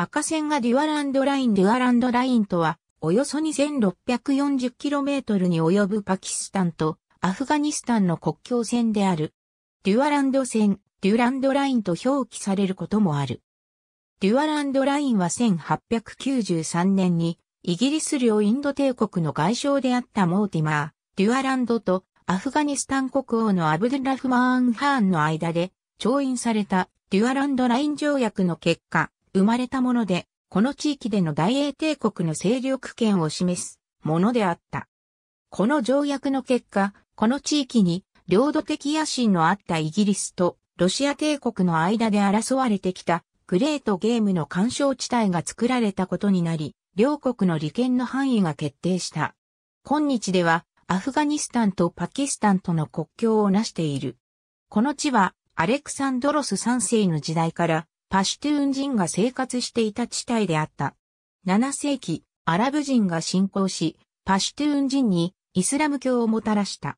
赤線がデュアランドラインデュアランドラインとは、およそ 2640km に及ぶパキスタンとアフガニスタンの国境線である。デュアランド線、デュランドラインと表記されることもある。デュアランドラインは1893年にイギリス領インド帝国の外相であったモーティマー、デュアランドとアフガニスタン国王のアブドゥラフマーン・ハーンの間で調印されたデュアランドライン条約の結果、生まれたもので、この地域での大英帝国の勢力圏を示すものであった。この条約の結果、この地域に領土的野心のあったイギリスとロシア帝国の間で争われてきたグレートゲームの干渉地帯が作られたことになり、両国の利権の範囲が決定した。今日ではアフガニスタンとパキスタンとの国境をなしている。この地はアレクサンドロス3世の時代からパシュトゥーン人が生活していた地帯であった。7世紀、アラブ人が侵攻し、パシュトゥーン人にイスラム教をもたらした。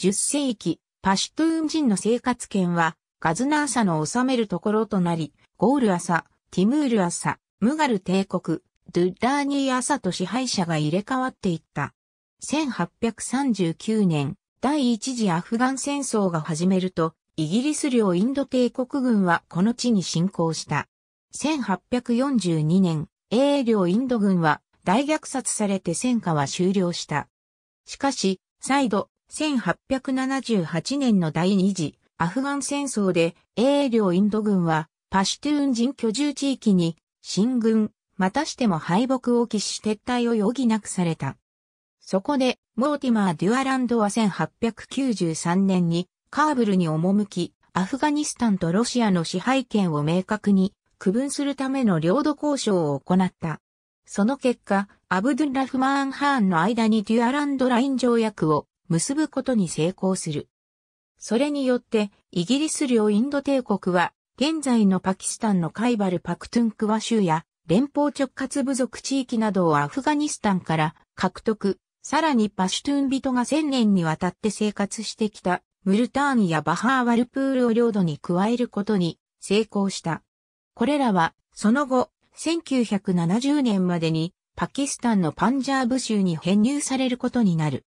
10世紀、パシュトゥーン人の生活圏は、ガズナーサの治めるところとなり、ゴールアサ、ティムールアサ、ムガル帝国、ドゥッダーニーアサと支配者が入れ替わっていった。1839年、第一次アフガン戦争が始めると、イギリス領インド帝国軍はこの地に侵攻した。1842年、英領インド軍は大虐殺されて戦火は終了した。しかし、再度、1878年の第二次アフガン戦争で英領インド軍はパシュトゥーン人居住地域に進軍、またしても敗北を喫し撤退を余儀なくされた。そこで、モーティマー・デュアランドは1893年にカーブルに赴き、アフガニスタンとロシアの支配権を明確に区分するための領土交渉を行った。その結果、アブドゥラフマーン・ハーンの間にデュアランドライン条約を結ぶことに成功する。それによって、イギリス領インド帝国は、現在のパキスタンのカイバル・パクトゥンクワ州や、連邦直轄部族地域などをアフガニスタンから獲得、さらにパシュトゥン人が1000年にわたって生活してきたムルターンやバハーワルプールを領土に加えることに成功した。これらは、その後、1970年までに、パキスタンのパンジャーブ州に編入されることになる。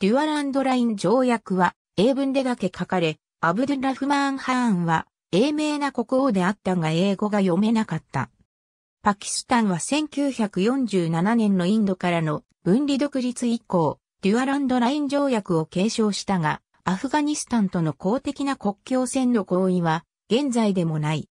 デュアランドライン条約は、英文でだけ書かれ、アブドゥラフマーン・ハーンは、英名な国王であったが英語が読めなかった。パキスタンは1947年のインドからの分離独立以降、デュアランドライン条約を継承したが、アフガニスタンとの公的な国境線の合意は、現在でもない。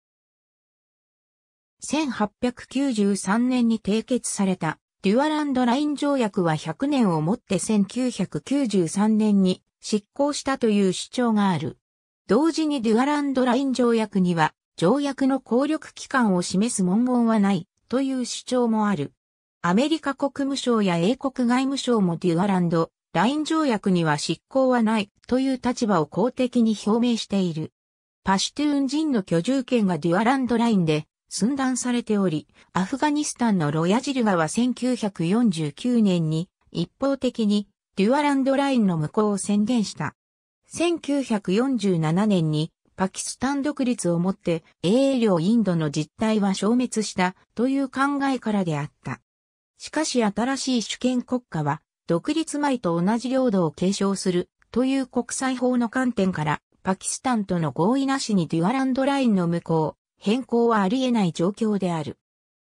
1893年に締結された、デュアランドライン条約は100年をもって1993年に執行したという主張がある。同時にデュアランドライン条約には、条約の効力期間を示す文言はない、という主張もある。アメリカ国務省や英国外務省もデュアランド、ライン条約には執行はないという立場を公的に表明している。パシュトゥーン人の居住権がデュアランドラインで寸断されており、アフガニスタンのロヤジル川は1949年に一方的にデュアランドラインの無効を宣言した。1947年にパキスタン独立をもって英領インドの実態は消滅したという考えからであった。しかし新しい主権国家は独立前と同じ領土を継承するという国際法の観点から、パキスタンとの合意なしにデュアランドラインの無効、変更はあり得ない状況である。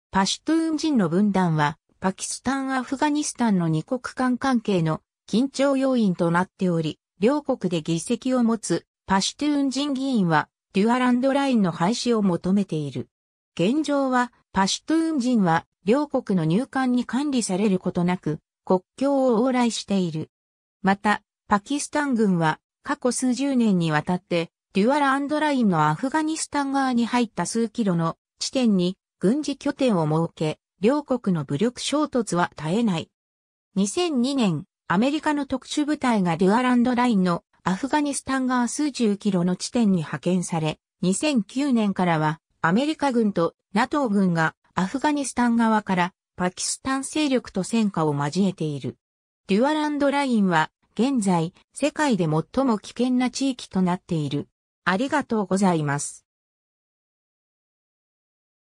パシュトゥーン人の分断は、パキスタン・アフガニスタンの二国間関係の緊張要因となっており、両国で議席を持つパシュトゥーン人議員は、デュアランドラインの廃止を求めている。現状は、パシュトゥーン人は、両国の入管に管理されることなく、国境を往来している。また、パキスタン軍は過去数十年にわたって、デュアランドラインのアフガニスタン側に入った数キロの地点に軍事拠点を設け、両国の武力衝突は絶えない。2002年、アメリカの特殊部隊がデュアランドラインのアフガニスタン側数十キロの地点に派遣され、2009年からはアメリカ軍と NATO 軍がアフガニスタン側からパキスタン勢力と戦火を交えている。デュアランドラインは現在世界で最も危険な地域となっている。ありがとうございます。